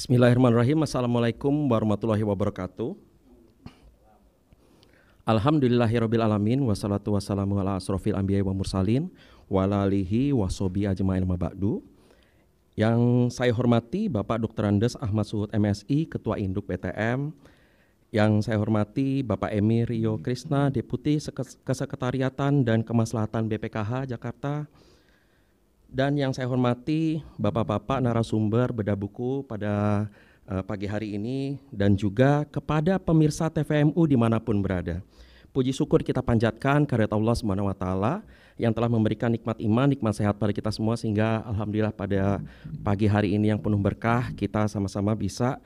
Bismillahirrahmanirrahim. Assalamualaikum warahmatullahi wabarakatuh. Alhamdulillahirabbil alamin wassalatu wassalamu ala asrofil anbiya'i wa mursalin wa alihi wasobi ajmain Yang saya hormati Bapak Dr. Andes Ahmad Suhud MSI, Ketua Induk PTM. Yang saya hormati Bapak Emir Rio Krishna, Deputi Kesekretariatan dan Kemaslahatan BPKH Jakarta dan yang saya hormati Bapak-bapak narasumber bedah buku pada uh, pagi hari ini dan juga kepada pemirsa TVMU dimanapun berada. Puji syukur kita panjatkan karya Allah Subhanahu wa taala yang telah memberikan nikmat iman, nikmat sehat pada kita semua sehingga alhamdulillah pada pagi hari ini yang penuh berkah kita sama-sama bisa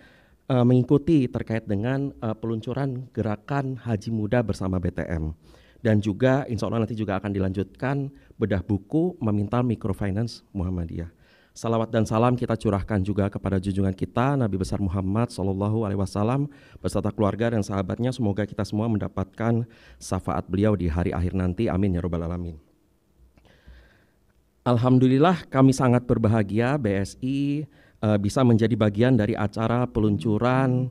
uh, mengikuti terkait dengan uh, peluncuran gerakan haji muda bersama BTM dan juga insya Allah nanti juga akan dilanjutkan bedah buku meminta microfinance Muhammadiyah. Salawat dan salam kita curahkan juga kepada junjungan kita Nabi besar Muhammad Shallallahu Alaihi Wasallam beserta keluarga dan sahabatnya. Semoga kita semua mendapatkan syafaat beliau di hari akhir nanti. Amin ya robbal alamin. Alhamdulillah kami sangat berbahagia BSI uh, eh, bisa menjadi bagian dari acara peluncuran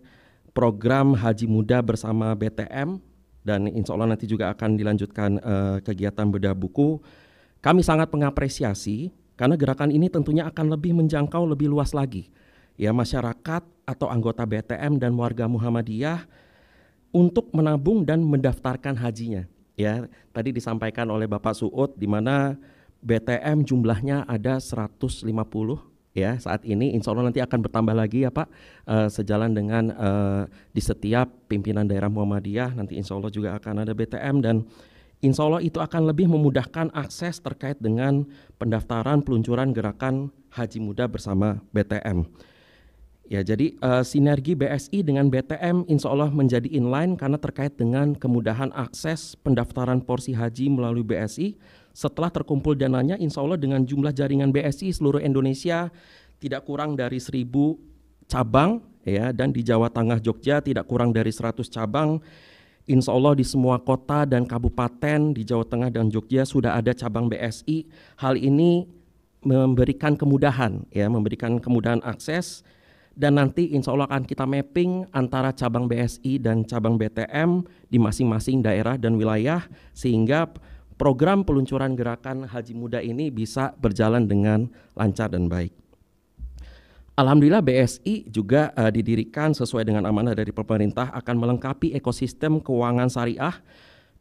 program Haji Muda bersama BTM dan insya Allah nanti juga akan dilanjutkan uh, kegiatan bedah buku. Kami sangat mengapresiasi karena gerakan ini tentunya akan lebih menjangkau lebih luas lagi ya masyarakat atau anggota BTM dan warga Muhammadiyah untuk menabung dan mendaftarkan hajinya. Ya, tadi disampaikan oleh Bapak Suud di mana BTM jumlahnya ada 150 ya saat ini insya Allah nanti akan bertambah lagi ya Pak uh, sejalan dengan uh, di setiap pimpinan daerah Muhammadiyah nanti insya Allah juga akan ada BTM dan insya Allah itu akan lebih memudahkan akses terkait dengan pendaftaran peluncuran gerakan haji muda bersama BTM. Ya, jadi uh, sinergi BSI dengan BTM insya Allah menjadi inline karena terkait dengan kemudahan akses pendaftaran porsi haji melalui BSI. Setelah terkumpul dananya, insya Allah dengan jumlah jaringan BSI seluruh Indonesia tidak kurang dari 1000 cabang, ya, dan di Jawa Tengah Jogja tidak kurang dari 100 cabang. Insya Allah di semua kota dan kabupaten di Jawa Tengah dan Jogja sudah ada cabang BSI. Hal ini memberikan kemudahan, ya, memberikan kemudahan akses dan nanti insya Allah akan kita mapping antara cabang BSI dan cabang BTM di masing-masing daerah dan wilayah sehingga program peluncuran gerakan haji muda ini bisa berjalan dengan lancar dan baik. Alhamdulillah BSI juga uh, didirikan sesuai dengan amanah dari pemerintah akan melengkapi ekosistem keuangan syariah.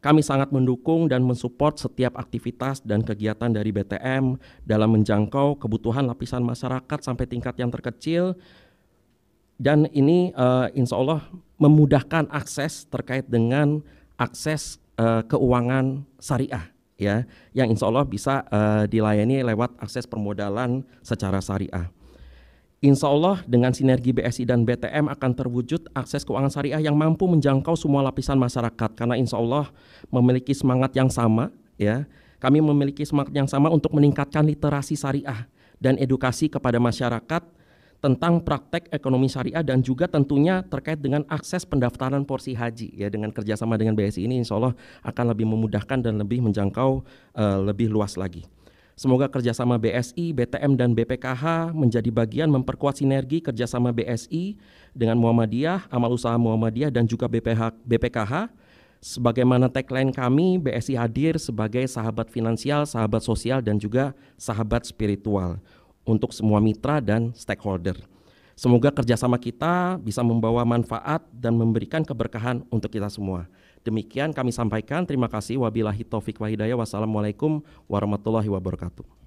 Kami sangat mendukung dan mensupport setiap aktivitas dan kegiatan dari BTM dalam menjangkau kebutuhan lapisan masyarakat sampai tingkat yang terkecil dan ini uh, insya Allah memudahkan akses terkait dengan akses uh, keuangan syariah ya yang insya Allah bisa uh, dilayani lewat akses permodalan secara syariah. Insya Allah dengan sinergi BSI dan BTM akan terwujud akses keuangan syariah yang mampu menjangkau semua lapisan masyarakat karena insya Allah memiliki semangat yang sama ya kami memiliki semangat yang sama untuk meningkatkan literasi syariah dan edukasi kepada masyarakat tentang praktek ekonomi syariah dan juga tentunya terkait dengan akses pendaftaran porsi haji ya dengan kerjasama dengan BSI ini insya Allah akan lebih memudahkan dan lebih menjangkau uh, lebih luas lagi. Semoga kerjasama BSI, BTM, dan BPKH menjadi bagian memperkuat sinergi kerjasama BSI dengan Muhammadiyah, Amal Usaha Muhammadiyah, dan juga BPH, BPKH. Sebagaimana tagline kami, BSI hadir sebagai sahabat finansial, sahabat sosial, dan juga sahabat spiritual untuk semua mitra dan stakeholder. Semoga kerjasama kita bisa membawa manfaat dan memberikan keberkahan untuk kita semua. Demikian kami sampaikan. Terima kasih. Wabillahi taufik wa hidayah. Wassalamualaikum warahmatullahi wabarakatuh.